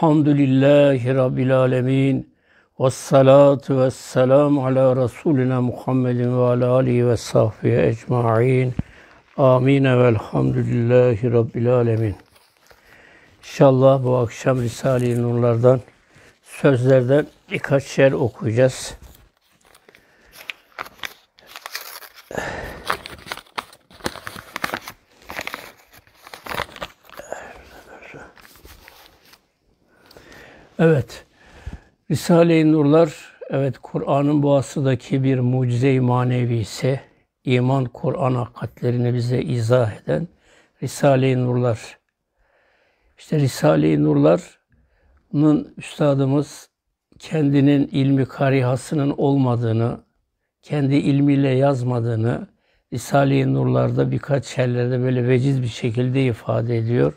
Hamdülillahi Rabbil Alemin. Ve salatu ve selamu ala Resulina Muhammedin ve ala alihi ve sahbihi ecma'in. Amin velhamdülillahi Rabbil Alemin. İnşallah bu akşam Risale-i Nurlardan, sözlerden birkaç şer okuyacağız. Evet, Risale-i Nurlar, evet Kur'an'ın boğasıdaki bir mucize-i ise, iman Kur'an hakikatlerini bize izah eden Risale-i Nurlar. İşte Risale-i Nurlar'ın üstadımız kendinin ilmi karihasının olmadığını, kendi ilmiyle yazmadığını Risale-i Nurlar'da birkaç yerlerde böyle veciz bir şekilde ifade ediyor.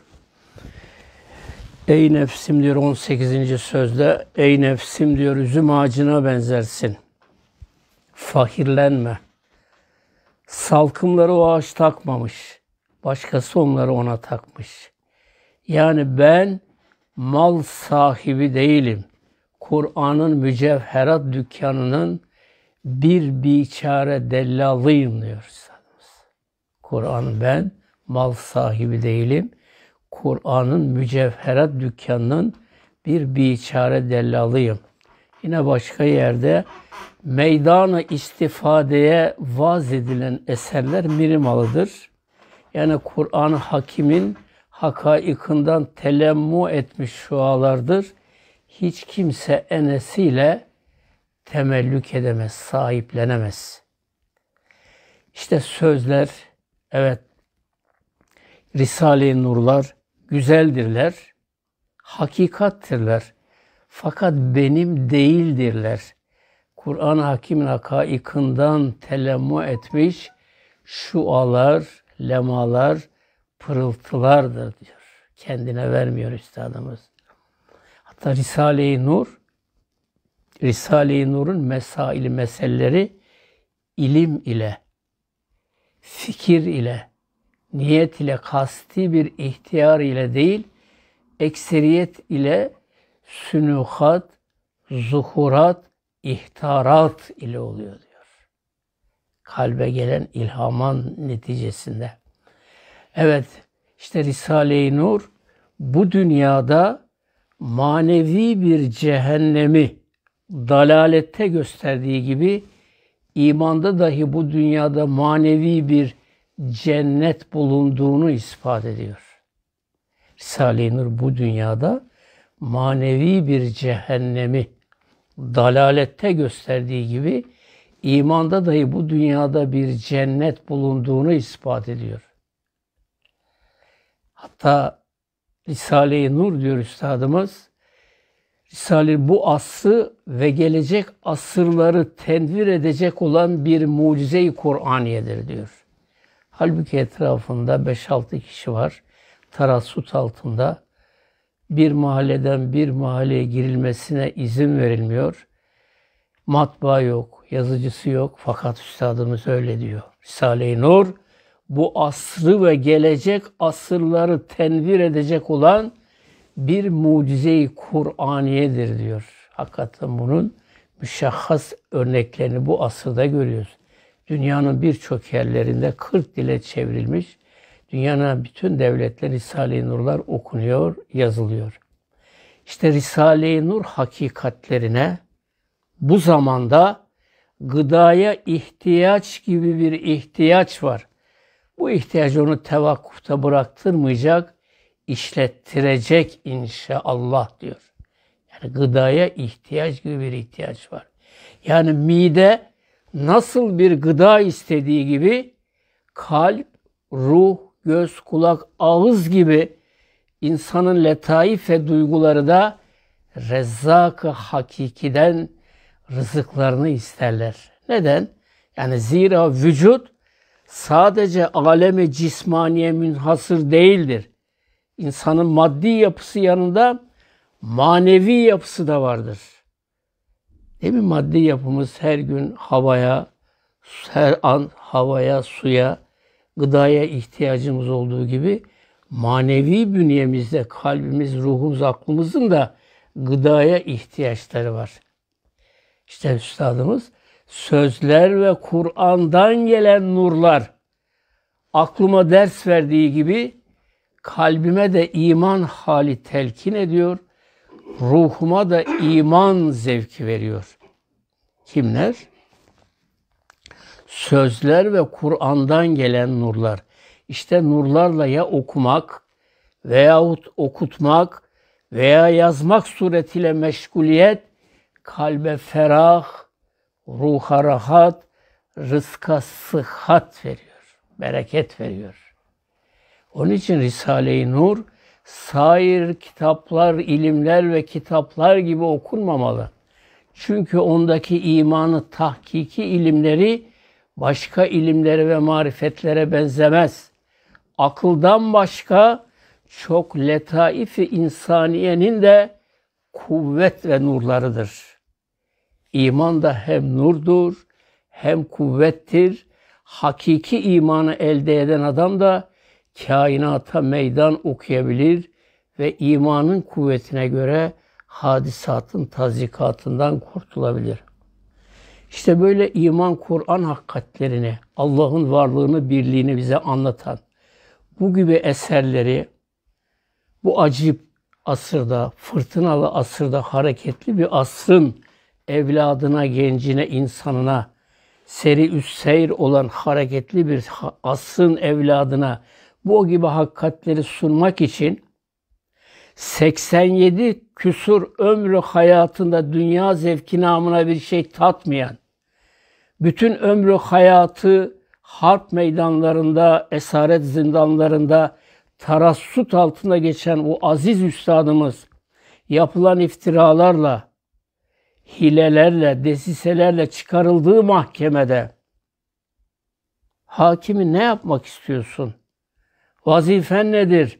Ey nefsim diyor 18. sözde, ey nefsim diyor üzüm ağacına benzersin. Fakirlenme. Salkımları o ağaç takmamış. Başkası onları ona takmış. Yani ben mal sahibi değilim. Kur'an'ın mücevherat dükkanının bir biçare dellalıyım diyor Üstadımız. Kur'an ben mal sahibi değilim. Kur'an'ın mücevherat dükkanının bir biçare dellalıyım. Yine başka yerde meydana istifadeye vaz edilen eserler mirimalıdır. Yani Kur'an hakimin hakaikından telemmu etmiş şualardır. Hiç kimse enesiyle temellük edemez, sahiplenemez. İşte sözler, evet, Risale-i Nurlar, güzeldirler, hakikattirler. Fakat benim değildirler. Kur'an-ı Hakim'in hakaikından telemmu etmiş şualar, lemalar, pırıltılardır diyor. Kendine vermiyor üstadımız. Hatta Risale-i Nur, Risale-i Nur'un mesail meseleleri ilim ile, fikir ile, niyet ile kasti bir ihtiyar ile değil, ekseriyet ile sünuhat, zuhurat, ihtarat ile oluyor diyor. Kalbe gelen ilhaman neticesinde. Evet, işte Risale-i Nur bu dünyada manevi bir cehennemi dalalette gösterdiği gibi imanda dahi bu dünyada manevi bir cennet bulunduğunu ispat ediyor. Risale-i Nur bu dünyada manevi bir cehennemi dalalette gösterdiği gibi imanda dahi bu dünyada bir cennet bulunduğunu ispat ediyor. Hatta Risale-i Nur diyor Üstadımız, Risale bu asrı ve gelecek asırları tenvir edecek olan bir mucize-i Kur'aniyedir diyor. Halbuki etrafında 5-6 kişi var. Tarasut altında bir mahalleden bir mahalleye girilmesine izin verilmiyor. Matbaa yok, yazıcısı yok fakat üstadımız öyle diyor. Risale-i Nur bu asrı ve gelecek asırları tenvir edecek olan bir mucize-i Kur'aniyedir diyor. Hakikaten bunun müşahhas örneklerini bu asırda görüyoruz dünyanın birçok yerlerinde 40 dile çevrilmiş, dünyanın bütün devletler Risale-i Nurlar okunuyor, yazılıyor. İşte Risale-i Nur hakikatlerine bu zamanda gıdaya ihtiyaç gibi bir ihtiyaç var. Bu ihtiyacı onu tevakkufta bıraktırmayacak, işlettirecek inşallah diyor. Yani gıdaya ihtiyaç gibi bir ihtiyaç var. Yani mide nasıl bir gıda istediği gibi kalp, ruh, göz, kulak, ağız gibi insanın letaif ve duyguları da rezzak hakikiden rızıklarını isterler. Neden? Yani zira vücut sadece alemi cismaniye münhasır değildir. İnsanın maddi yapısı yanında manevi yapısı da vardır. Değil mi? Maddi yapımız her gün havaya, her an havaya, suya, gıdaya ihtiyacımız olduğu gibi manevi bünyemizde kalbimiz, ruhumuz, aklımızın da gıdaya ihtiyaçları var. İşte üstadımız sözler ve Kur'an'dan gelen nurlar aklıma ders verdiği gibi kalbime de iman hali telkin ediyor.'' ruhuma da iman zevki veriyor. Kimler? Sözler ve Kur'an'dan gelen nurlar. İşte nurlarla ya okumak veyahut okutmak veya yazmak suretiyle meşguliyet kalbe ferah, ruha rahat, rızka sıhhat veriyor, bereket veriyor. Onun için Risale-i Nur sair kitaplar, ilimler ve kitaplar gibi okunmamalı. Çünkü ondaki imanı tahkiki ilimleri başka ilimlere ve marifetlere benzemez. Akıldan başka çok letaifi insaniyenin de kuvvet ve nurlarıdır. İman da hem nurdur hem kuvvettir. Hakiki imanı elde eden adam da kainata meydan okuyabilir ve imanın kuvvetine göre hadisatın tazikatından kurtulabilir. İşte böyle iman Kur'an hakikatlerini, Allah'ın varlığını, birliğini bize anlatan bu gibi eserleri bu acip asırda, fırtınalı asırda hareketli bir asrın evladına, gencine, insanına seri üsseyr olan hareketli bir asrın evladına bu gibi hakikatleri sunmak için 87 küsur ömrü hayatında dünya zevki namına bir şey tatmayan, bütün ömrü hayatı harp meydanlarında, esaret zindanlarında, tarassut altında geçen o aziz üstadımız yapılan iftiralarla, hilelerle, desiselerle çıkarıldığı mahkemede hakimi ne yapmak istiyorsun? vazifen nedir,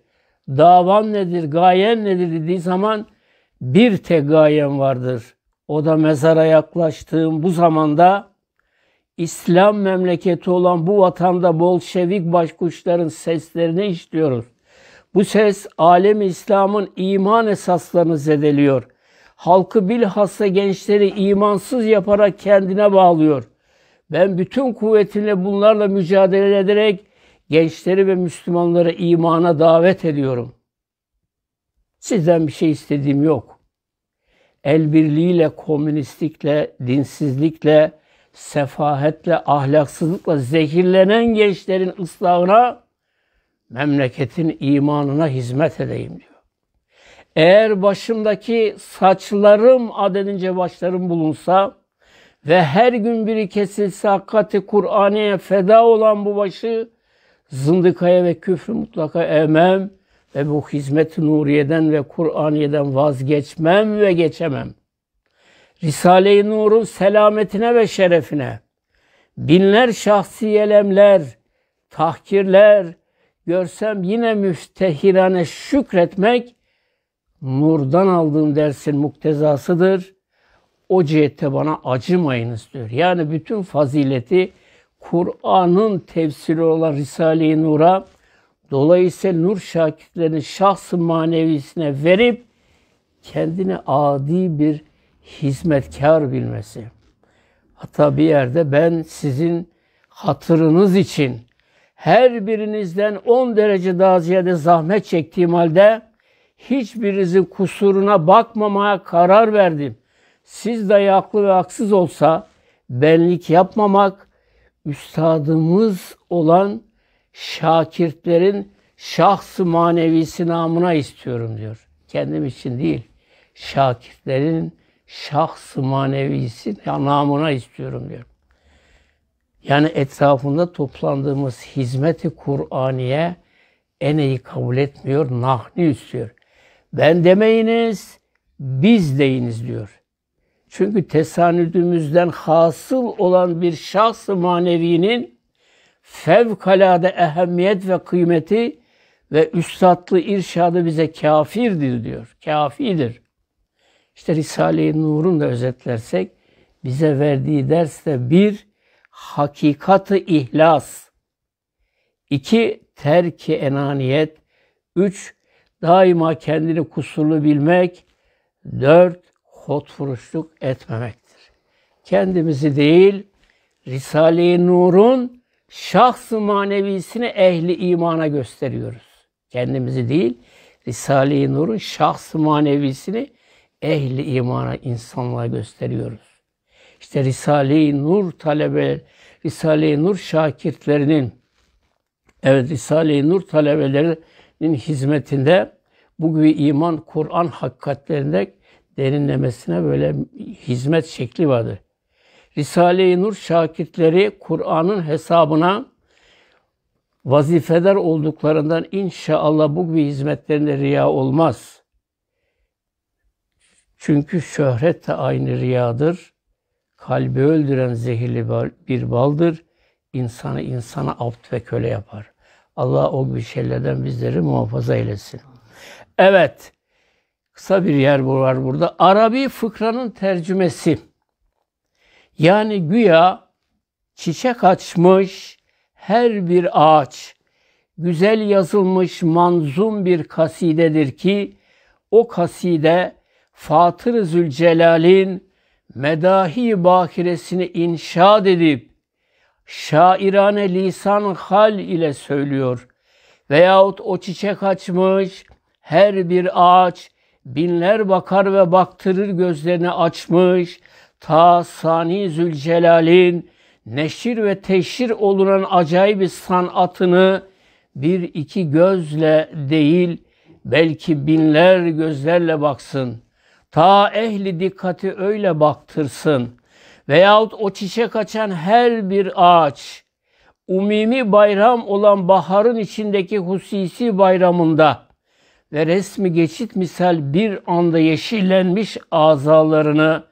davan nedir, gayen nedir dediği zaman bir tek gayen vardır. O da mezara yaklaştığım bu zamanda İslam memleketi olan bu vatanda Bolşevik başkuşların seslerini işliyoruz. Bu ses alem İslam'ın iman esaslarını zedeliyor. Halkı bilhassa gençleri imansız yaparak kendine bağlıyor. Ben bütün kuvvetimle bunlarla mücadele ederek gençleri ve Müslümanları imana davet ediyorum. Sizden bir şey istediğim yok. El birliğiyle, komünistlikle, dinsizlikle, sefahetle, ahlaksızlıkla zehirlenen gençlerin ıslahına, memleketin imanına hizmet edeyim diyor. Eğer başımdaki saçlarım adedince başlarım bulunsa ve her gün biri kesilse hakikati Kur'an'a feda olan bu başı zındıkaya ve küfrü mutlaka evmem ve bu hizmet-i nuriyeden ve Kur'aniye'den vazgeçmem ve geçemem. Risale-i Nur'un selametine ve şerefine binler şahsiyelemler, tahkirler görsem yine müftehirane şükretmek nurdan aldığım dersin muktezasıdır. O cihette bana acımayınız diyor. Yani bütün fazileti Kur'an'ın tefsiri olan Risale-i Nur'a dolayısıyla Nur şakirtlerinin şahsı manevisine verip kendini adi bir hizmetkar bilmesi. Hatta bir yerde ben sizin hatırınız için her birinizden 10 derece daha ziyade zahmet çektiğim halde hiçbirinizin kusuruna bakmamaya karar verdim. Siz de yaklı ve haksız olsa benlik yapmamak, üstadımız olan şakirtlerin şahsı manevisi namına istiyorum diyor. Kendim için değil, şakirtlerin şahsı manevisi namına istiyorum diyor. Yani etrafında toplandığımız hizmeti Kur'aniye eneyi kabul etmiyor, nahni istiyor. Ben demeyiniz, biz deyiniz diyor. Çünkü tesanüdümüzden hasıl olan bir şahs-ı manevinin fevkalade ehemmiyet ve kıymeti ve üstadlı irşadı bize kafirdir diyor. Kafidir. İşte Risale-i Nur'un da özetlersek bize verdiği ders de bir hakikatı ihlas, iki terki enaniyet, üç daima kendini kusurlu bilmek, dört kotfuruşluk etmemektir. Kendimizi değil, Risale-i Nur'un şahs-ı manevisini ehli imana gösteriyoruz. Kendimizi değil, Risale-i Nur'un şahs-ı manevisini ehli imana insanlara gösteriyoruz. İşte Risale-i Nur talebe, Risale-i Nur şakirtlerinin, evet Risale-i Nur talebelerinin hizmetinde bu gibi iman, Kur'an hakikatlerinde derinlemesine böyle hizmet şekli vardır. Risale-i Nur şakitleri Kur'an'ın hesabına vazifeder olduklarından inşallah bu gibi hizmetlerinde riya olmaz. Çünkü şöhret de aynı riyadır. Kalbi öldüren zehirli bir baldır. İnsanı insana apt ve köle yapar. Allah o gibi şeylerden bizleri muhafaza eylesin. Evet, kısa bir yer var burada. Arabi fıkranın tercümesi. Yani güya çiçek açmış her bir ağaç güzel yazılmış manzum bir kasidedir ki o kaside Fatır Zülcelal'in medahi bakiresini inşa edip şairane lisan hal ile söylüyor. Veyahut o çiçek açmış her bir ağaç Binler bakar ve baktırır gözlerini açmış. Ta Sani Zülcelal'in neşir ve teşhir olunan acayip bir sanatını bir iki gözle değil belki binler gözlerle baksın. Ta ehli dikkati öyle baktırsın. Veyahut o çiçek açan her bir ağaç, umimi bayram olan baharın içindeki husisi bayramında ve resmi geçit misal bir anda yeşillenmiş azalarını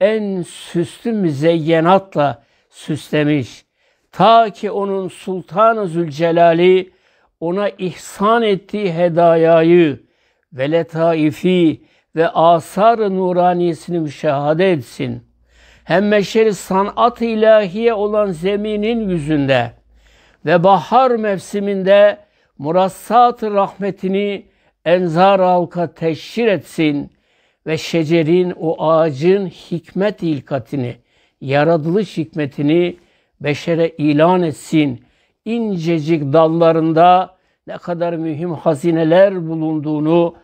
en süslü müzeyyenatla süslemiş. Ta ki onun Sultanı Zülcelali ona ihsan ettiği hedayayı ve letaifi ve asar-ı nuraniyesini müşahede etsin. Hem meşeri sanat ilahiye olan zeminin yüzünde ve bahar mevsiminde murassat rahmetini enzar halka teşhir etsin ve şecerin o ağacın hikmet ilkatini, yaratılış hikmetini beşere ilan etsin. İncecik dallarında ne kadar mühim hazineler bulunduğunu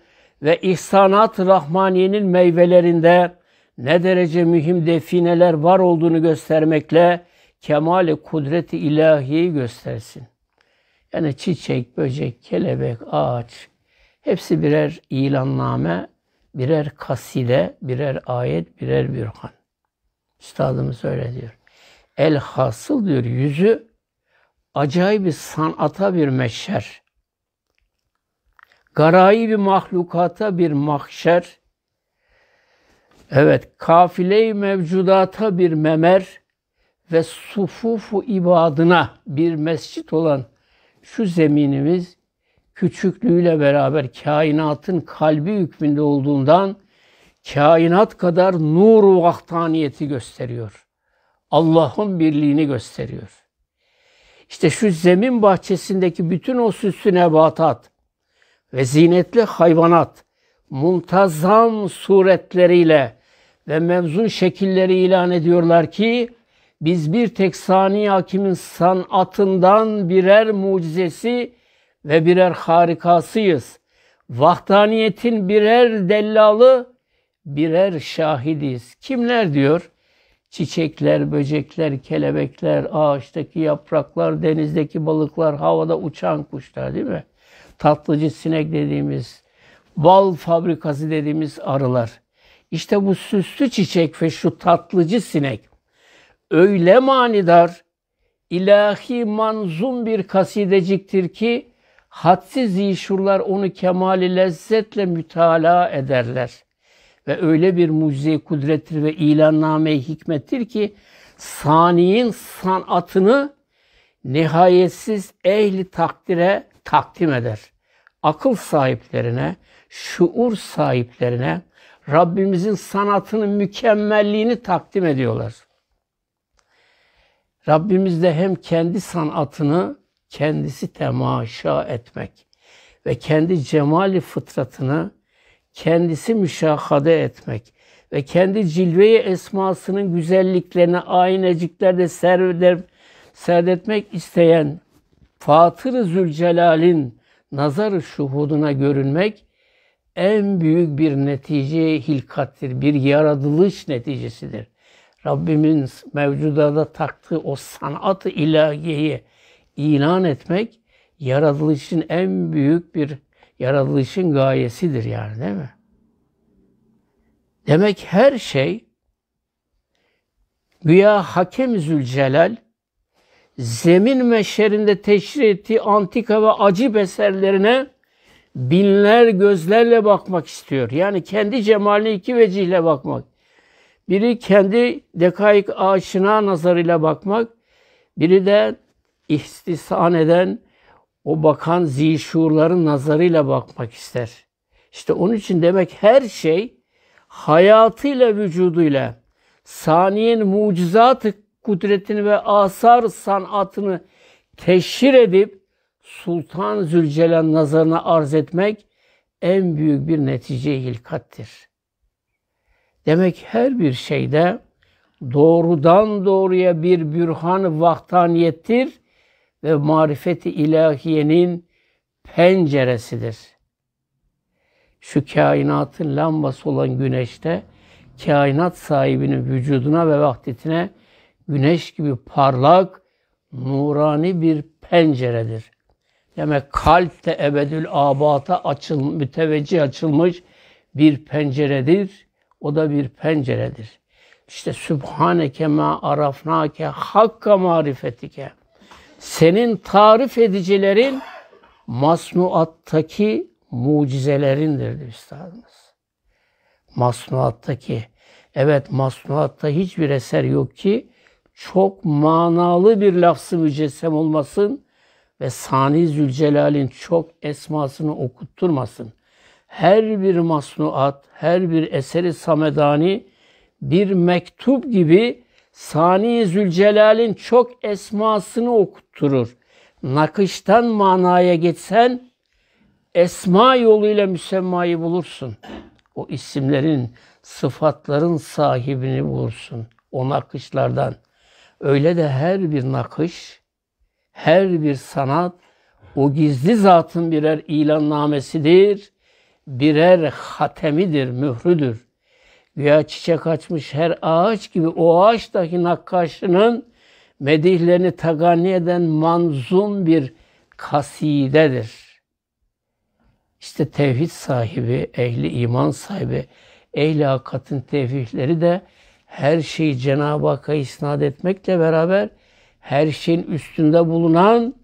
ve ihsanat rahmaniyenin meyvelerinde ne derece mühim defineler var olduğunu göstermekle kemale kudreti ilahiyi göstersin. Yani çiçek, böcek, kelebek, ağaç, Hepsi birer ilanname, birer kaside, birer ayet, birer bürhan. Üstadımız öyle diyor. El hasıl diyor yüzü acayip bir sanata bir meşer. Garayi bir mahlukata bir mahşer. Evet, kafile-i mevcudata bir memer ve sufufu ibadına bir mescit olan şu zeminimiz küçüklüğüyle beraber kainatın kalbi hükmünde olduğundan kainat kadar nur vaktaniyeti gösteriyor. Allah'ın birliğini gösteriyor. İşte şu zemin bahçesindeki bütün o süslü nebatat ve zinetli hayvanat muntazam suretleriyle ve mevzun şekilleri ilan ediyorlar ki biz bir tek saniye hakimin sanatından birer mucizesi ve birer harikasıyız. Vahdaniyetin birer dellalı, birer şahidiz. Kimler diyor? Çiçekler, böcekler, kelebekler, ağaçtaki yapraklar, denizdeki balıklar, havada uçan kuşlar değil mi? Tatlıcı sinek dediğimiz, bal fabrikası dediğimiz arılar. İşte bu süslü çiçek ve şu tatlıcı sinek öyle manidar, ilahi manzum bir kasideciktir ki hadsiz zişurlar onu kemali lezzetle mütala ederler. Ve öyle bir mucize kudrettir ve ilanname hikmettir ki saniyin sanatını nihayetsiz ehli takdire takdim eder. Akıl sahiplerine, şuur sahiplerine Rabbimizin sanatının mükemmelliğini takdim ediyorlar. Rabbimiz de hem kendi sanatını kendisi temaşa etmek ve kendi cemali fıtratını kendisi müşahade etmek ve kendi cilveyi esmasının güzelliklerine ayneciklerde serder, serdetmek isteyen Fatır-ı Zülcelal'in nazar şuhuduna görünmek en büyük bir netice hilkattir, bir yaratılış neticesidir. Rabbimin mevcudada taktığı o sanat-ı ilahiyeyi ilan etmek yaratılışın en büyük bir yaratılışın gayesidir yani değil mi? Demek her şey güya Hakem Zülcelal zemin meşerinde teşhir ettiği antika ve acip eserlerine binler gözlerle bakmak istiyor. Yani kendi cemaline iki vecihle bakmak. Biri kendi dekaik aşina nazarıyla bakmak, biri de ihtisan eden o bakan zişurların nazarıyla bakmak ister. İşte onun için demek her şey hayatıyla vücuduyla saniyen mucizatı kudretini ve asar sanatını teşhir edip Sultan Zülcelal nazarına arz etmek en büyük bir netice hilkattir. Demek her bir şeyde doğrudan doğruya bir bürhan vaktaniyettir ve marifeti ilahiyenin penceresidir. Şu kainatın lambası olan güneşte kainat sahibinin vücuduna ve vahdetine güneş gibi parlak, nurani bir penceredir. Demek kalp de ebedül abata açıl, müteveccih açılmış bir penceredir. O da bir penceredir. İşte Sübhaneke ma arafnake hakka marifetike senin tarif edicilerin masnuattaki mucizelerindir diyor üstadımız. Masnuattaki. Evet masnuatta hiçbir eser yok ki çok manalı bir lafzı mücessem olmasın ve Sani Zülcelal'in çok esmasını okutturmasın. Her bir masnuat, her bir eseri samedani bir mektup gibi Sani Zülcelal'in çok esmasını okutturur. Nakıştan manaya geçsen esma yoluyla müsemmayı bulursun. O isimlerin, sıfatların sahibini bulursun. O nakışlardan. Öyle de her bir nakış, her bir sanat o gizli zatın birer ilannamesidir, birer hatemidir, mührüdür. Güya çiçek açmış her ağaç gibi o ağaçtaki nakkaşının medihlerini tagani eden manzum bir kasidedir. İşte tevhid sahibi, ehli iman sahibi, ehli hakikatin tevhidleri de her şeyi Cenab-ı Hakk'a isnat etmekle beraber her şeyin üstünde bulunan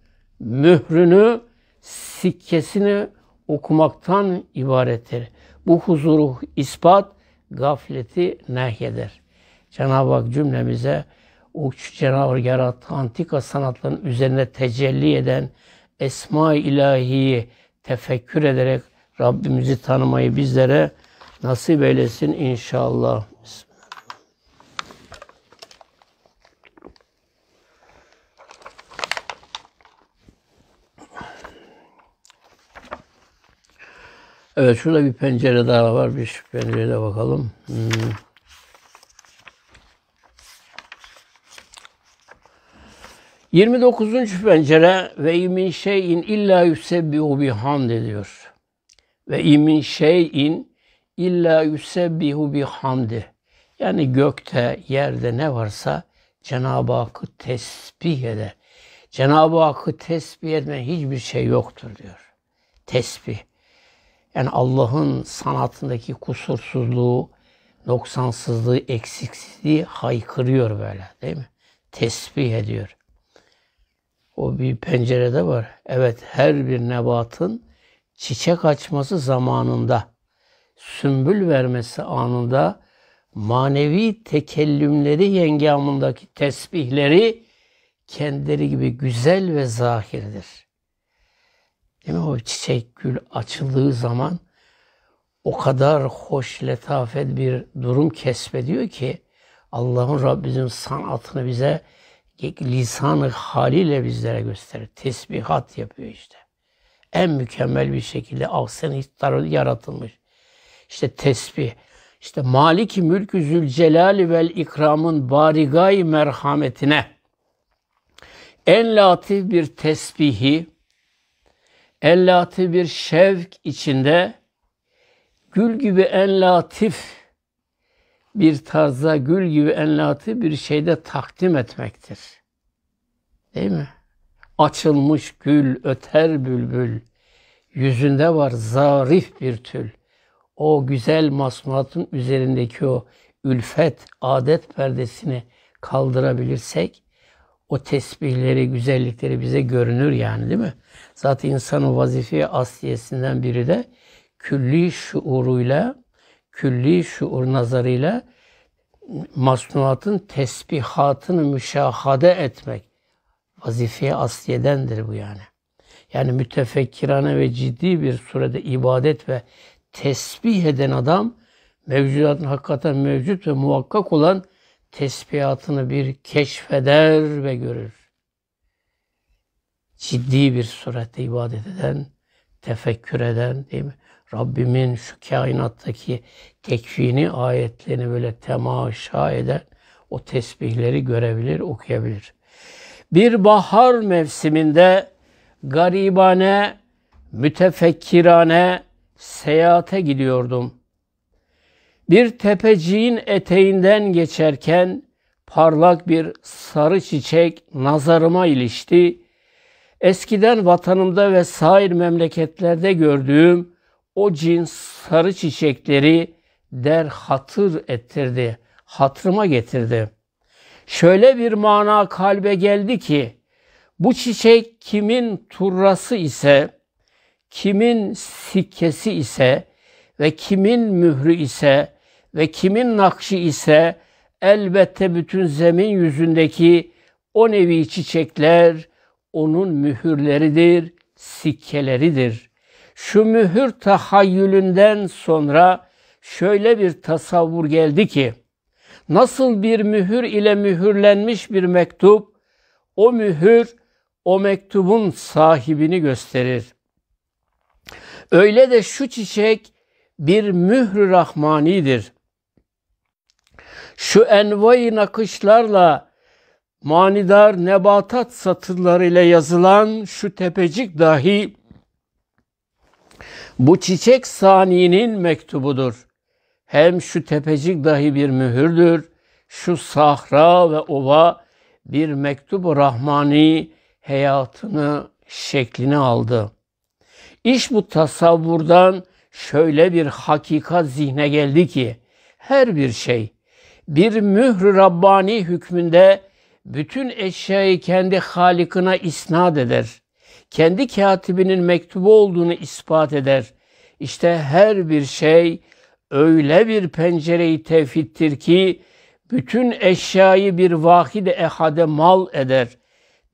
mührünü, sikkesini okumaktan ibarettir. Bu huzuru ispat, gafleti nehyeder. Cenab-ı Hak cümlemize o Cenab-ı Hak yarattığı antika sanatların üzerine tecelli eden esma ilahiyi tefekkür ederek Rabbimizi tanımayı bizlere nasip eylesin inşallah. Evet şurada bir pencere daha var. Bir şu pencerede bakalım. Hmm. Yirmi dokuzuncu pencere ve imin şeyin illa yüsebbihu bihamd ediyor. Ve imin şeyin illa yüsebbihu bihamdi. Yani gökte, yerde ne varsa Cenab-ı Hakk'ı tesbih eder. Cenab-ı Hakk'ı tesbih etmeyen hiçbir şey yoktur diyor. Tesbih. Yani Allah'ın sanatındaki kusursuzluğu, noksansızlığı, eksiksizliği haykırıyor böyle değil mi? Tesbih ediyor. O bir pencerede var. Evet her bir nebatın çiçek açması zamanında, sümbül vermesi anında, manevi tekellümleri yengamındaki tesbihleri kendileri gibi güzel ve zahirdir. Değil mi? O çiçek, gül açıldığı zaman o kadar hoş, letafet bir durum kesbediyor ki Allah'ın Rabbimizin sanatını bize lisanı haliyle bizlere gösterir. Tesbihat yapıyor işte. En mükemmel bir şekilde ahsen tarafı yaratılmış. İşte tesbih. İşte Maliki Mülkü Zülcelali vel İkram'ın barigay merhametine en latif bir tesbihi enlati bir şevk içinde gül gibi en latif bir tarza gül gibi en latif bir şeyde takdim etmektir. Değil mi? Açılmış gül, öter bülbül. Yüzünde var zarif bir tül. O güzel masumatın üzerindeki o ülfet, adet perdesini kaldırabilirsek o tesbihleri, güzellikleri bize görünür yani değil mi? Zaten insanın o vazife asliyesinden biri de külli şuuruyla, külli şuur nazarıyla masnuatın tesbihatını müşahade etmek. Vazife asliyedendir bu yani. Yani mütefekkirane ve ciddi bir surede ibadet ve tesbih eden adam mevcudatın hakikaten mevcut ve muhakkak olan tesbihatını bir keşfeder ve görür. Ciddi bir surette ibadet eden, tefekkür eden değil mi? Rabbimin şu kainattaki tekvini, ayetlerini böyle temaşa eden o tesbihleri görebilir, okuyabilir. Bir bahar mevsiminde garibane, mütefekkirane seyahate gidiyordum.'' bir tepeciğin eteğinden geçerken parlak bir sarı çiçek nazarıma ilişti. Eskiden vatanımda ve sair memleketlerde gördüğüm o cins sarı çiçekleri der hatır ettirdi, hatırıma getirdi. Şöyle bir mana kalbe geldi ki, bu çiçek kimin turrası ise, kimin sikkesi ise ve kimin mührü ise ve kimin nakşi ise elbette bütün zemin yüzündeki o nevi çiçekler onun mühürleridir, sikkeleridir. Şu mühür tahayyülünden sonra şöyle bir tasavvur geldi ki, nasıl bir mühür ile mühürlenmiş bir mektup, o mühür o mektubun sahibini gösterir. Öyle de şu çiçek bir mührü rahmanidir şu envai nakışlarla manidar nebatat satırlarıyla yazılan şu tepecik dahi bu çiçek saniyinin mektubudur. Hem şu tepecik dahi bir mühürdür. Şu sahra ve ova bir mektubu rahmani hayatını şeklini aldı. İş bu tasavvurdan şöyle bir hakika zihne geldi ki her bir şey bir mührü Rabbani hükmünde bütün eşyayı kendi Halik'ına isnat eder. Kendi katibinin mektubu olduğunu ispat eder. İşte her bir şey öyle bir pencereyi tevhiddir ki bütün eşyayı bir vahid ehade mal eder.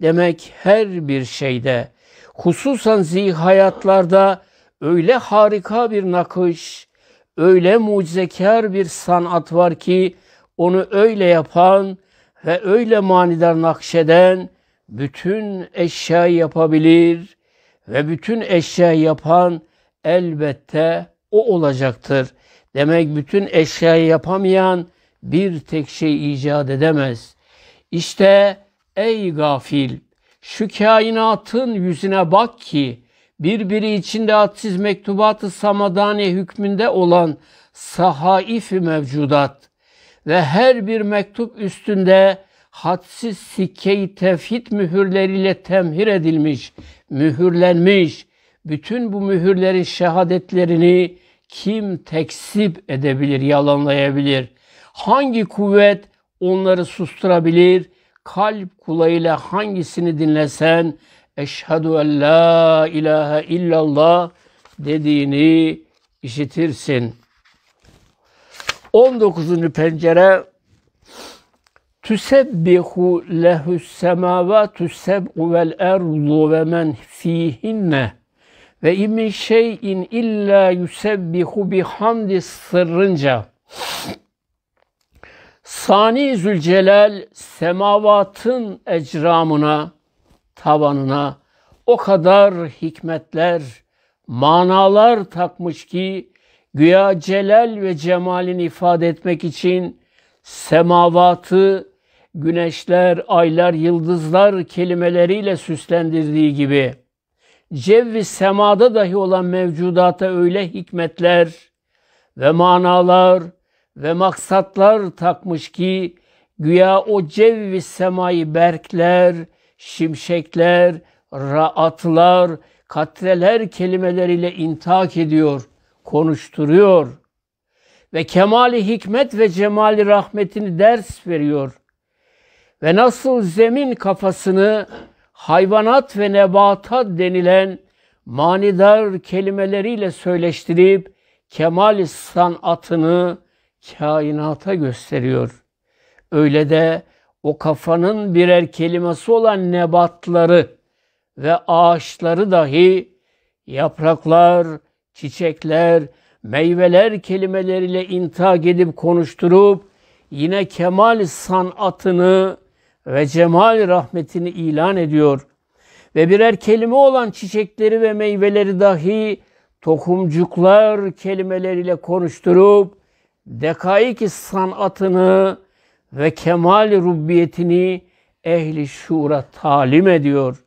Demek her bir şeyde hususan zihayatlarda öyle harika bir nakış, öyle mucizekar bir sanat var ki onu öyle yapan ve öyle manidar nakşeden bütün eşyayı yapabilir ve bütün eşyayı yapan elbette o olacaktır. Demek bütün eşyayı yapamayan bir tek şey icat edemez. İşte ey gafil şu kainatın yüzüne bak ki birbiri içinde hadsiz mektubatı samadani hükmünde olan sahaif mevcudat ve her bir mektup üstünde hadsiz sikke-i tevhid mühürleriyle temhir edilmiş, mühürlenmiş. Bütün bu mühürlerin şehadetlerini kim teksip edebilir, yalanlayabilir? Hangi kuvvet onları susturabilir? Kalp kulağıyla hangisini dinlesen eşhedü en la ilahe illallah dediğini işitirsin.'' 19. pencere Tüsebbihu lehus semavatu seb'u vel erzu ve men fihinne ve imin şeyin illa yusebbihu bihamdi sırrınca. Sani Zülcelal semavatın ecramına, tavanına o kadar hikmetler, manalar takmış ki Güya celal ve cemalini ifade etmek için semavatı güneşler, aylar, yıldızlar kelimeleriyle süslendirdiği gibi cevvi semada dahi olan mevcudata öyle hikmetler ve manalar ve maksatlar takmış ki güya o cevvi semayı berkler, şimşekler, raatlar, katreler kelimeleriyle intak ediyor konuşturuyor ve kemali hikmet ve cemali rahmetini ders veriyor. Ve nasıl zemin kafasını hayvanat ve nebata denilen manidar kelimeleriyle söyleştirip kemal sanatını kainata gösteriyor. Öyle de o kafanın birer kelimesi olan nebatları ve ağaçları dahi yapraklar, çiçekler, meyveler kelimeleriyle intihak edip konuşturup yine kemal sanatını ve cemal rahmetini ilan ediyor. Ve birer kelime olan çiçekleri ve meyveleri dahi tohumcuklar kelimeleriyle konuşturup dekaiki sanatını ve kemal rubbiyetini ehli şuura talim ediyor.''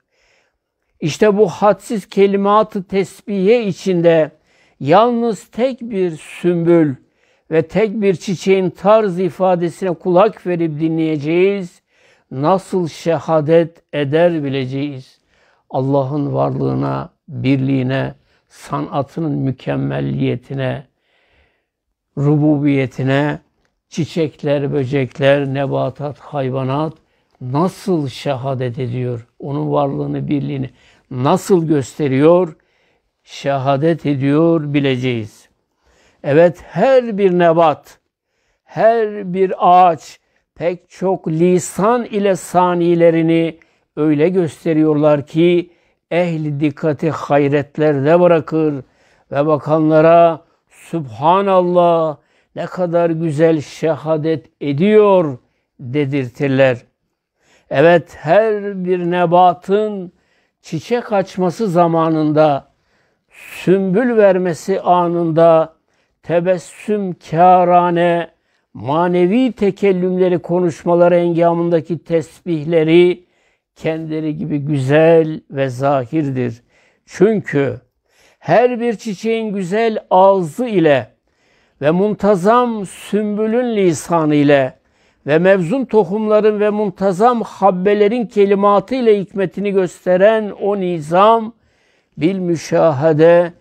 İşte bu hadsiz kelimatı tesbihe içinde yalnız tek bir sümbül ve tek bir çiçeğin tarz ifadesine kulak verip dinleyeceğiz. Nasıl şehadet eder bileceğiz. Allah'ın varlığına, birliğine, sanatının mükemmelliyetine, rububiyetine, çiçekler, böcekler, nebatat, hayvanat nasıl şehadet ediyor? Onun varlığını, birliğini nasıl gösteriyor, şehadet ediyor bileceğiz. Evet her bir nebat, her bir ağaç pek çok lisan ile saniyelerini öyle gösteriyorlar ki ehli dikkati hayretlerde bırakır ve bakanlara Subhanallah, ne kadar güzel şehadet ediyor dedirtirler. Evet her bir nebatın çiçek açması zamanında, sümbül vermesi anında, tebessüm kârane, manevi tekellümleri, konuşmaları engamındaki tesbihleri kendileri gibi güzel ve zahirdir. Çünkü her bir çiçeğin güzel ağzı ile ve muntazam sümbülün lisanı ile ve mevzun tohumların ve muntazam habbelerin kelimatı ile hikmetini gösteren o nizam, bir müşahede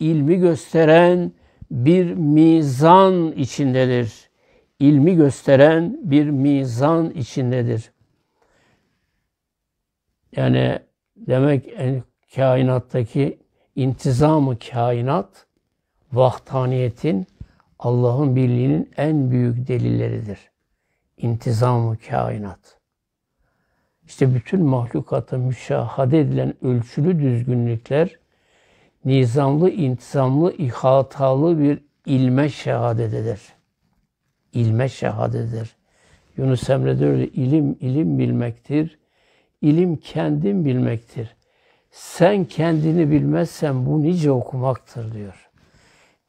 ilmi gösteren bir mizan içindedir. İlmi gösteren bir mizan içindedir. Yani demek kainattaki intizamı kainat vahdaniyetin Allah'ın birliğinin en büyük delilleridir intizamı kainat. İşte bütün mahlukata müşahade edilen ölçülü düzgünlükler nizamlı, intizamlı, ihatalı bir ilme şehadededir. İlme şehadededir. Yunus Emre diyor ilim ilim bilmektir. İlim kendin bilmektir. Sen kendini bilmezsen bu nice okumaktır diyor.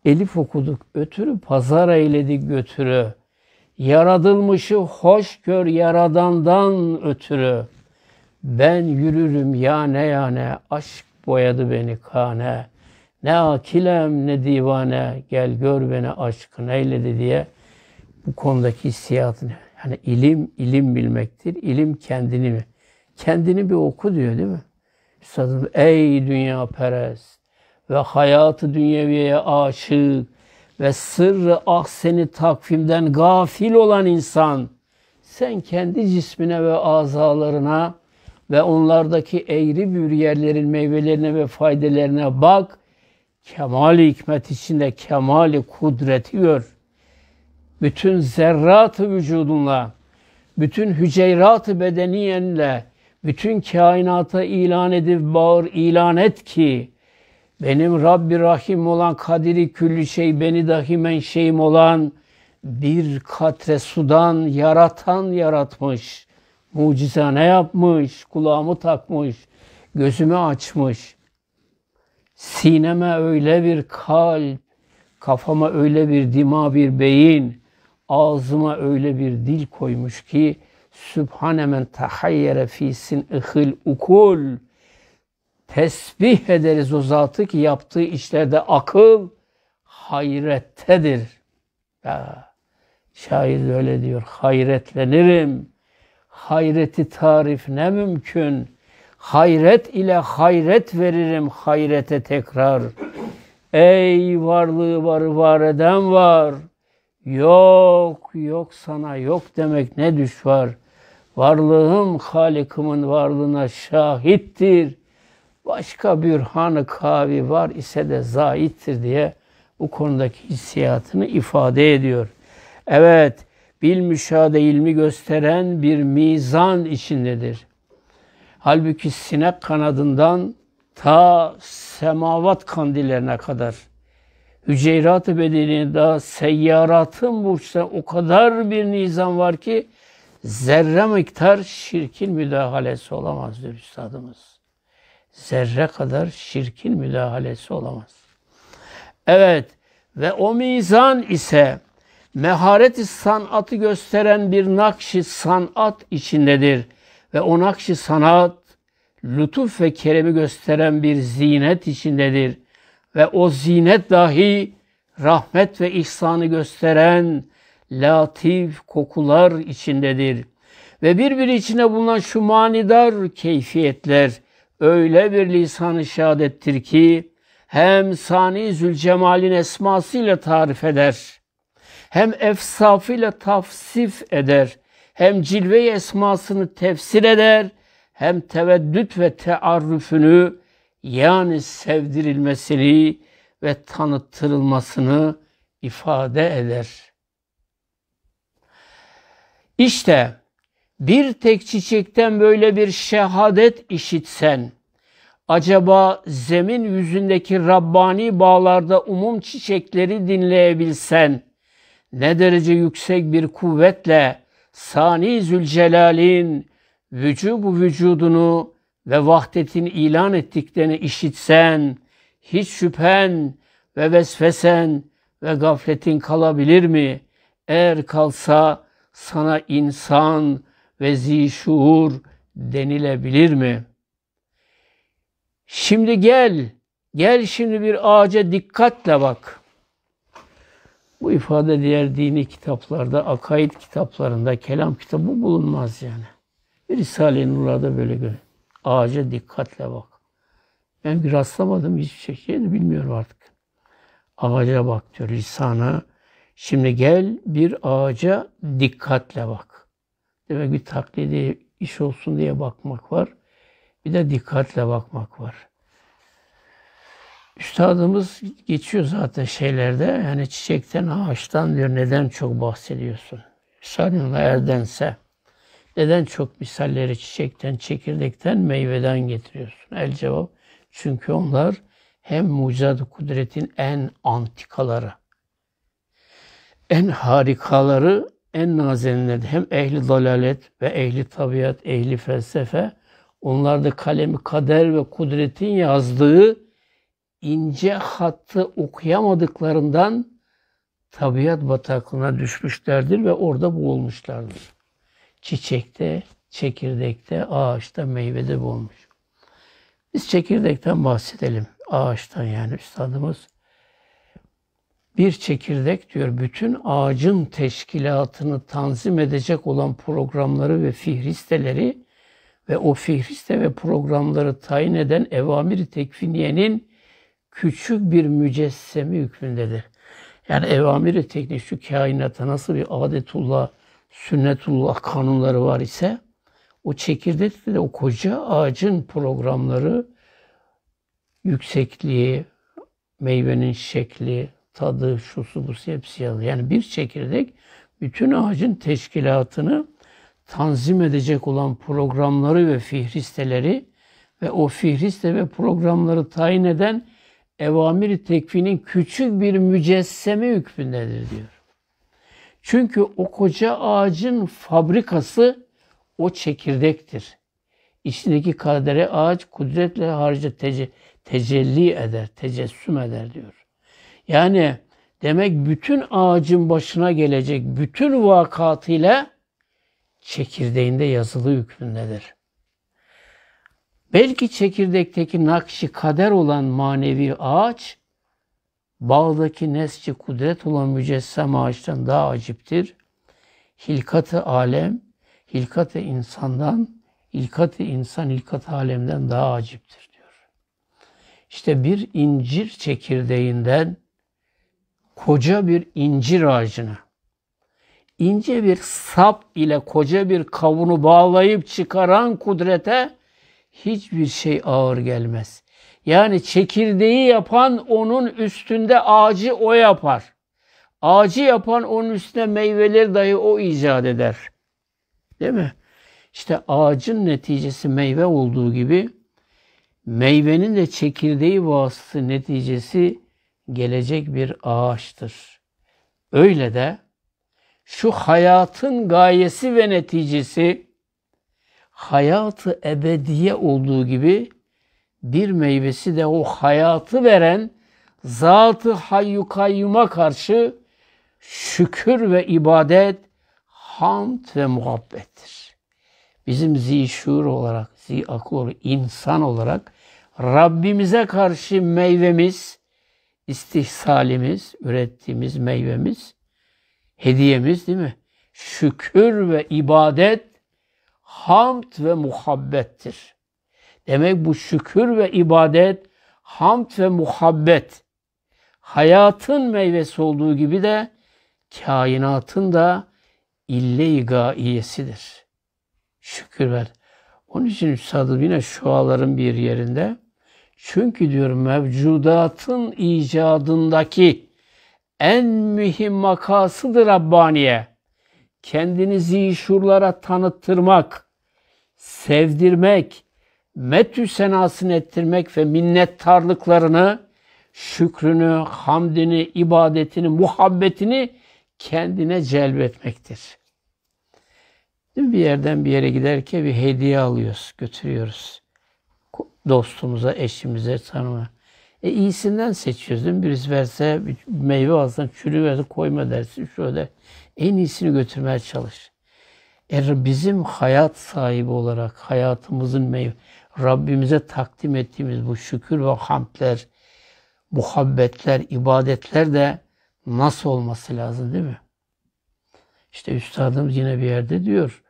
Elif okuduk ötürü, pazar eyledik götürü. Yaradılmışı hoş gör yaradandan ötürü. Ben yürürüm yane yane, aşk boyadı beni kane. Ne akilem ne divane, gel gör beni aşkın eyledi diye bu konudaki hissiyatını. Yani ilim, ilim bilmektir. İlim kendini mi? Kendini bir oku diyor değil mi? Üstadım ey dünya perest ve hayatı dünyeviye aşık ve sırrı ahseni takvimden gafil olan insan sen kendi cismine ve azalarına ve onlardaki eğri bir meyvelerine ve faydelerine bak. Kemal hikmet içinde kemali kudreti gör. Bütün zerratı vücudunla, bütün hüceyratı bedeniyenle, bütün kainata ilan edip bağır ilan et ki benim Rabbi Rahim olan kadiri külli şey beni dahi men şeyim olan bir katre sudan yaratan yaratmış. Mucizane yapmış, kulağımı takmış, gözümü açmış. Sineme öyle bir kalp, kafama öyle bir dima bir beyin, ağzıma öyle bir dil koymuş ki Sübhane men tahayyere fisin ihil ukul.'' Tesbih ederiz o zatı ki yaptığı işlerde akıl hayrettedir. Ya, şair öyle diyor. Hayretlenirim. Hayreti tarif ne mümkün. Hayret ile hayret veririm hayrete tekrar. Ey varlığı var var eden var. Yok yok sana yok demek ne düş var. Varlığım Halik'imin varlığına şahittir başka bir hanı kavi var ise de zaittir diye bu konudaki hissiyatını ifade ediyor. Evet, bil müşahede ilmi gösteren bir mizan içindedir. Halbuki sinek kanadından ta semavat kandillerine kadar hüceyrat-ı bedeninde seyyaratın burçta o kadar bir nizam var ki zerre miktar şirkin müdahalesi olamazdır. üstadımız zerre kadar şirkin müdahalesi olamaz. Evet ve o mizan ise mehareti sanatı gösteren bir nakşi sanat içindedir. Ve o nakşi sanat lütuf ve keremi gösteren bir zinet içindedir. Ve o zinet dahi rahmet ve ihsanı gösteren latif kokular içindedir. Ve birbiri içine bulunan şu manidar keyfiyetler öyle bir lisan-ı şehadettir ki hem Sani Zülcemal'in esmasıyla tarif eder, hem efsafıyla tafsif eder, hem cilve esmasını tefsir eder, hem teveddüt ve tearrüfünü yani sevdirilmesini ve tanıttırılmasını ifade eder. İşte bir tek çiçekten böyle bir şehadet işitsen, acaba zemin yüzündeki Rabbani bağlarda umum çiçekleri dinleyebilsen, ne derece yüksek bir kuvvetle Sani Zülcelal'in vücubu vücudunu ve vahdetini ilan ettiklerini işitsen, hiç şüphen ve vesvesen ve gafletin kalabilir mi? Eğer kalsa sana insan, ve zişuur denilebilir mi? Şimdi gel, gel şimdi bir ağaca dikkatle bak. Bu ifade diğer dini kitaplarda, akaid kitaplarında, kelam kitabı bulunmaz yani. Bir Risale-i Nur'da böyle bir Ağaca dikkatle bak. Ben bir rastlamadım hiçbir şekilde bilmiyorum artık. Ağaca bak diyor lisana. Şimdi gel bir ağaca dikkatle bak. Demek bir taklidi iş olsun diye bakmak var. Bir de dikkatle bakmak var. Üstadımız geçiyor zaten şeylerde. Yani çiçekten, ağaçtan diyor neden çok bahsediyorsun? Sarınla erdense. Neden çok misalleri çiçekten, çekirdekten, meyveden getiriyorsun? El cevap. Çünkü onlar hem mucizat kudretin en antikaları, en harikaları en nazenler hem ehli dalalet ve ehli tabiat, ehli felsefe onlar da kalemi kader ve kudretin yazdığı ince hattı okuyamadıklarından tabiat bataklığına düşmüşlerdir ve orada boğulmuşlardır. Çiçekte, çekirdekte, ağaçta, meyvede boğulmuş. Biz çekirdekten bahsedelim. Ağaçtan yani üstadımız bir çekirdek diyor bütün ağacın teşkilatını tanzim edecek olan programları ve fihristeleri ve o fihriste ve programları tayin eden evamiri tekviniyenin küçük bir mücessemi hükmündedir. Yani evamiri tekni şu kainata nasıl bir adetullah, sünnetullah kanunları var ise o çekirdekte de o koca ağacın programları yüksekliği, meyvenin şekli, tadı, şusu, busu hepsi yazılı. Yani bir çekirdek bütün ağacın teşkilatını tanzim edecek olan programları ve fihristeleri ve o fihriste ve programları tayin eden evamir tekvinin küçük bir mücessemi hükmündedir diyor. Çünkü o koca ağacın fabrikası o çekirdektir. İçindeki kadere ağaç kudretle harca tece, tecelli eder, tecessüm eder diyor. Yani demek bütün ağacın başına gelecek bütün ile çekirdeğinde yazılı hükmündedir. Belki çekirdekteki nakşi kader olan manevi ağaç, bağdaki nesci kudret olan mücessem ağaçtan daha aciptir. Hilkatı alem, hilkatı insandan, hilkatı insan, hilkatı alemden daha aciptir diyor. İşte bir incir çekirdeğinden koca bir incir ağacına ince bir sap ile koca bir kavunu bağlayıp çıkaran kudrete hiçbir şey ağır gelmez. Yani çekirdeği yapan onun üstünde ağacı o yapar. Ağacı yapan onun üstüne meyveleri dahi o icat eder. Değil mi? İşte ağacın neticesi meyve olduğu gibi meyvenin de çekirdeği vasıtası neticesi gelecek bir ağaçtır. Öyle de şu hayatın gayesi ve neticesi hayatı ebediye olduğu gibi bir meyvesi de o hayatı veren zatı ı Hayyu Kayyum'a karşı şükür ve ibadet, hamd ve muhabbettir. Bizim zişur olarak, zi akıl insan olarak Rabbimize karşı meyvemiz, istihsalimiz, ürettiğimiz meyvemiz, hediyemiz değil mi? Şükür ve ibadet, hamd ve muhabbettir. Demek bu şükür ve ibadet, hamd ve muhabbet hayatın meyvesi olduğu gibi de kainatın da ille-i gaiyesidir. Şükür ver. Onun için Üstad yine şuaların bir yerinde çünkü diyor mevcudatın icadındaki en mühim makasıdır Rabbaniye. Kendinizi şurlara tanıttırmak, sevdirmek, metü senasını ettirmek ve minnettarlıklarını, şükrünü, hamdini, ibadetini, muhabbetini kendine celbetmektir. Bir yerden bir yere giderken bir hediye alıyoruz, götürüyoruz dostumuza, eşimize, tanıma. E iyisinden seçiyoruz değil mi? Birisi verse meyve alsan çürü verse koyma dersin şöyle. En iyisini götürmeye çalış. Eğer bizim hayat sahibi olarak hayatımızın meyve, Rabbimize takdim ettiğimiz bu şükür ve hamdler, muhabbetler, ibadetler de nasıl olması lazım değil mi? İşte üstadımız yine bir yerde diyor.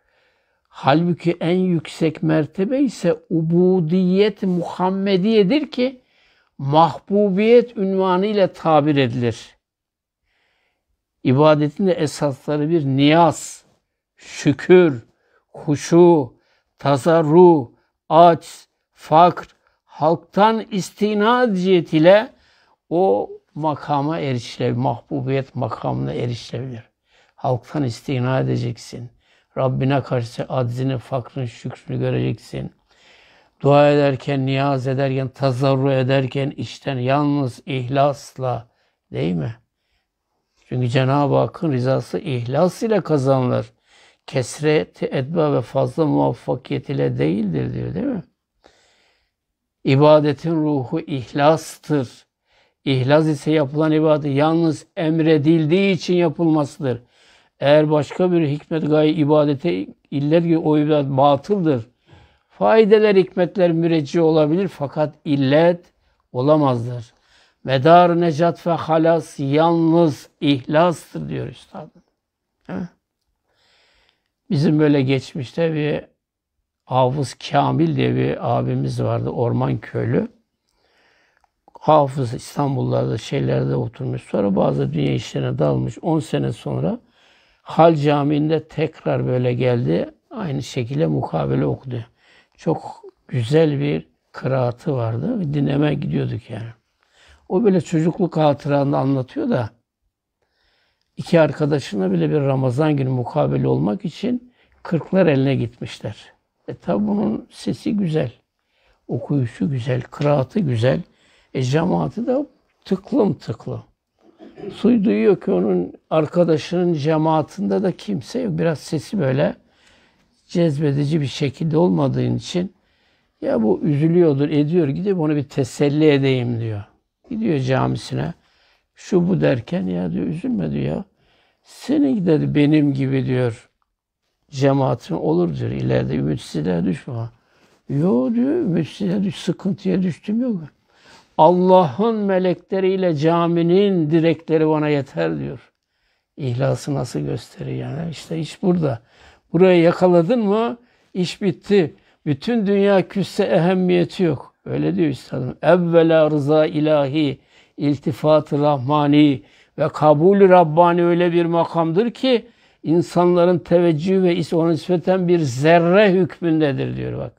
Halbuki en yüksek mertebe ise ubudiyet Muhammediyedir ki mahbubiyet ünvanı ile tabir edilir. İbadetin de esasları bir niyaz, şükür, huşu, tasarru, aç, fakr, halktan istina cihetiyle o makama erişilebilir, mahbubiyet makamına erişilebilir. Halktan istina edeceksin. Rabbine karşı aczini, fakrını, şükrünü göreceksin. Dua ederken, niyaz ederken, tazarru ederken işten yalnız ihlasla değil mi? Çünkü Cenab-ı Hakk'ın rızası ihlas ile kazanılır. Kesret, etba ve fazla muvaffakiyet ile değildir diyor değil mi? İbadetin ruhu ihlastır. İhlas ise yapılan ibadet yalnız emredildiği için yapılmasıdır. Eğer başka bir hikmet gayi ibadete illet gibi o ibadet batıldır. Faydeler, hikmetler mürecci olabilir fakat illet olamazdır. Medar necat ve halas yalnız ihlastır diyor üstad. Bizim böyle geçmişte bir Hafız Kamil diye bir abimiz vardı Orman Köylü. Hafız İstanbul'larda şeylerde oturmuş. Sonra bazı dünya işlerine dalmış. 10 sene sonra Hal Camii'nde tekrar böyle geldi. Aynı şekilde mukabele okudu. Çok güzel bir kıraatı vardı. Dinleme gidiyorduk yani. O böyle çocukluk hatıranı anlatıyor da iki arkadaşına bile bir Ramazan günü mukabele olmak için kırklar eline gitmişler. E tabi bunun sesi güzel. Okuyuşu güzel, kıraatı güzel. E cemaati de tıklım tıklım. Suyu duyuyor ki onun arkadaşının cemaatinde de kimse yok. Biraz sesi böyle cezbedici bir şekilde olmadığın için ya bu üzülüyordur, ediyor, gidip onu bir teselli edeyim diyor. Gidiyor camisine. Şu bu derken ya diyor üzülme diyor ya. Senin dedi benim gibi diyor cemaatin olur diyor. İleride ümitsizliğe düşme. Yok diyor ümitsizliğe düş, sıkıntıya düştüm yok. Allah'ın melekleriyle caminin direkleri bana yeter diyor. İhlası nasıl gösterir yani? İşte iş burada. Burayı yakaladın mı iş bitti. Bütün dünya küsse ehemmiyeti yok. Öyle diyor üstadım. Evvela rıza ilahi, iltifat-ı rahmani ve kabul-ü rabbani öyle bir makamdır ki insanların teveccühü ve ona nispeten bir zerre hükmündedir diyor bak.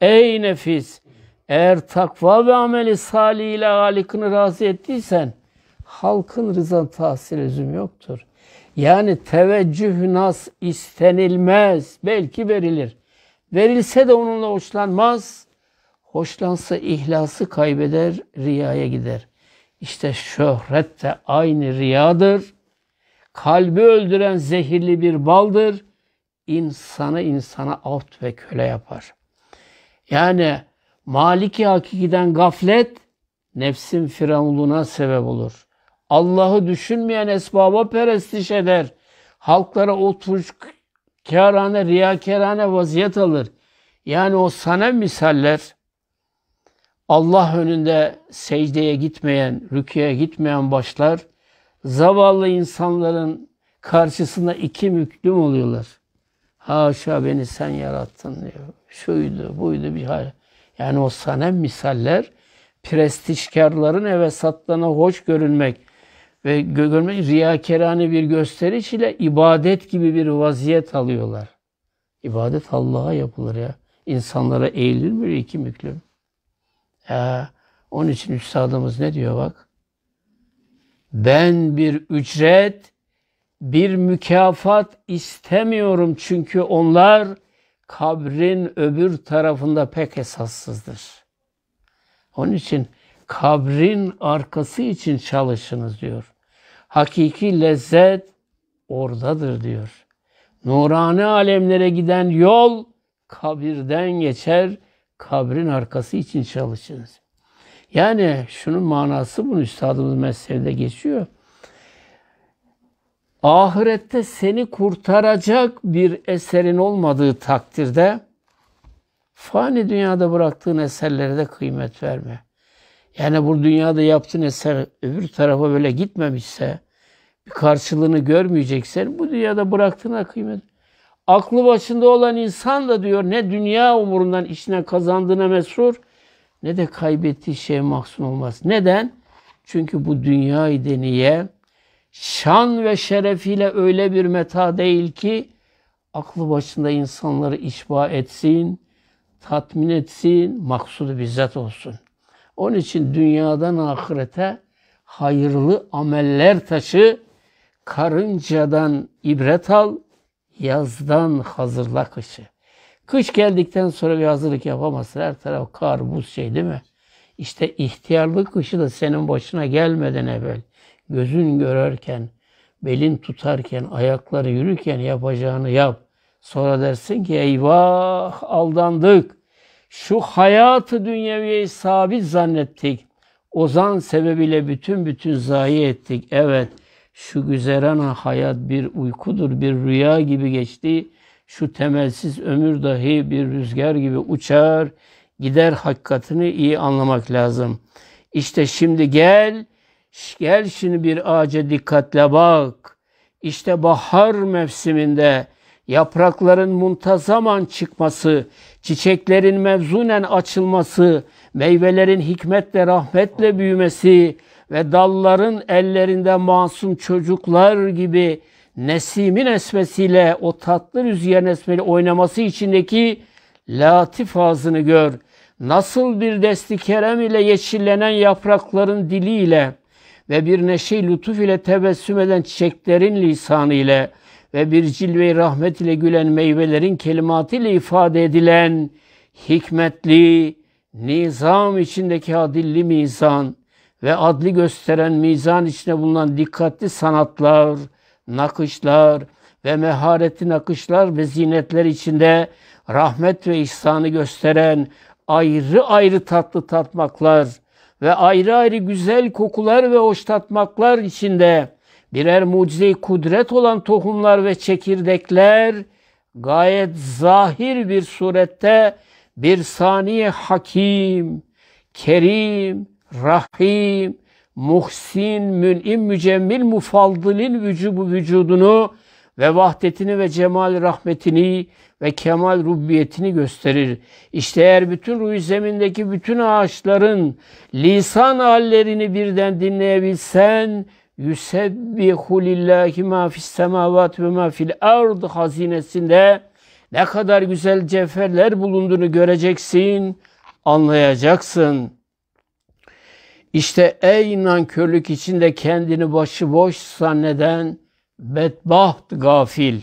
Ey nefis! Eğer takva ve ameli salih ile Halik'ini razı ettiysen halkın rızan tahsil üzüm yoktur. Yani teveccüh nas istenilmez. Belki verilir. Verilse de onunla hoşlanmaz. Hoşlansa ihlası kaybeder, riyaya gider. İşte şöhret de aynı riyadır. Kalbi öldüren zehirli bir baldır. İnsanı insana alt ve köle yapar. Yani Maliki hakikiden gaflet nefsin firavunluğuna sebep olur. Allah'ı düşünmeyen esbaba perestiş eder. Halklara oturuş kârane, riyakarane vaziyet alır. Yani o sana misaller Allah önünde secdeye gitmeyen, rüküye gitmeyen başlar zavallı insanların karşısında iki müklüm oluyorlar. Haşa beni sen yarattın diyor. Şuydu, buydu bir hayal. Yani o sanem misaller prestijkarların eve satlarına hoş görünmek ve görmek riyakerane bir gösteriş ile ibadet gibi bir vaziyet alıyorlar. İbadet Allah'a yapılır ya. İnsanlara eğilir mi iki müklüm? Ya, onun için üstadımız ne diyor bak? Ben bir ücret, bir mükafat istemiyorum çünkü onlar kabrin öbür tarafında pek esassızdır. Onun için kabrin arkası için çalışınız diyor. Hakiki lezzet oradadır diyor. Nurani alemlere giden yol kabirden geçer, kabrin arkası için çalışınız. Yani şunun manası bunu üstadımız mezhebde geçiyor ahirette seni kurtaracak bir eserin olmadığı takdirde fani dünyada bıraktığın eserlere de kıymet verme. Yani bu dünyada yaptığın eser öbür tarafa böyle gitmemişse, bir karşılığını görmeyeceksen bu dünyada bıraktığına kıymet. Aklı başında olan insan da diyor ne dünya umurundan işine kazandığına mesur, ne de kaybettiği şey mahzun olmaz. Neden? Çünkü bu dünya deniye şan ve şerefiyle öyle bir meta değil ki aklı başında insanları işba etsin, tatmin etsin, maksudu bizzat olsun. Onun için dünyadan ahirete hayırlı ameller taşı, karıncadan ibret al, yazdan hazırla kışı. Kış geldikten sonra bir hazırlık yapamazsın. Her taraf kar, buz şey değil mi? İşte ihtiyarlık kışı da senin başına gelmeden evvel gözün görerken, belin tutarken, ayakları yürürken yapacağını yap. Sonra dersin ki eyvah aldandık. Şu hayatı dünyeviye sabit zannettik. Ozan sebebiyle bütün bütün zayi ettik. Evet şu güzelana hayat bir uykudur, bir rüya gibi geçti. Şu temelsiz ömür dahi bir rüzgar gibi uçar, gider hakikatini iyi anlamak lazım. İşte şimdi gel, Gel şimdi bir ağaca dikkatle bak. İşte bahar mevsiminde yaprakların muntazaman çıkması, çiçeklerin mevzunen açılması, meyvelerin hikmetle rahmetle büyümesi ve dalların ellerinde masum çocuklar gibi nesimin esmesiyle o tatlı rüzgarın esmeli oynaması içindeki latif ağzını gör. Nasıl bir desti kerem ile yeşillenen yaprakların diliyle, ve bir neşe lütuf ile tebessüm eden çiçeklerin lisanı ile ve bir cilve rahmet ile gülen meyvelerin kelimatı ile ifade edilen hikmetli nizam içindeki adilli mizan ve adli gösteren mizan içinde bulunan dikkatli sanatlar, nakışlar ve mehareti nakışlar ve zinetler içinde rahmet ve ihsanı gösteren ayrı ayrı tatlı tatmaklar ve ayrı ayrı güzel kokular ve hoş tatmaklar içinde birer mucize kudret olan tohumlar ve çekirdekler gayet zahir bir surette bir saniye hakim, kerim, rahim, muhsin, mün'im, mücemmil, mufaddilin vücubu vücudunu ve vahdetini ve cemal rahmetini ve kemal rubbiyetini gösterir. İşte eğer bütün ruh zemindeki bütün ağaçların lisan hallerini birden dinleyebilsen yüsebbihu lillahi ma fis semavat ve ma fil ard hazinesinde ne kadar güzel cevherler bulunduğunu göreceksin, anlayacaksın. İşte ey nankörlük içinde kendini başıboş zanneden, bedbaht gafil.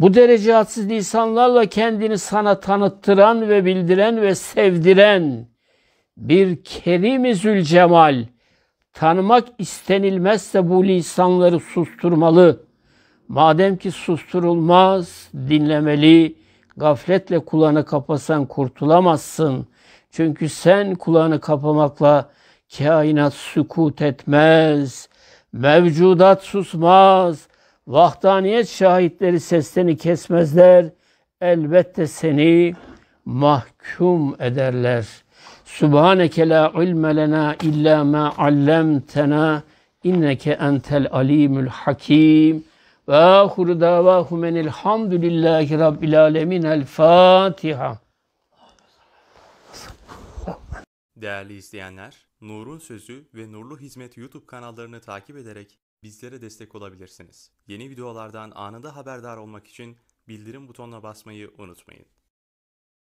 Bu derecatsız insanlarla kendini sana tanıttıran ve bildiren ve sevdiren bir Kerim-i Zülcemal tanımak istenilmezse bu lisanları susturmalı. Madem ki susturulmaz, dinlemeli, gafletle kulağını kapasan kurtulamazsın. Çünkü sen kulağını kapamakla kainat sükut etmez.'' Mevcudat susmaz. Vahdaniyet şahitleri seslerini kesmezler. Elbette seni mahkum ederler. Subhaneke la ilme lena illa ma allamtena inneke entel alimul hakim. Ve ahuru davahu elhamdülillahi rabbil alemin. El Fatiha. Değerli izleyenler, Nur'un Sözü ve Nurlu Hizmet YouTube kanallarını takip ederek bizlere destek olabilirsiniz. Yeni videolardan anında haberdar olmak için bildirim butonuna basmayı unutmayın.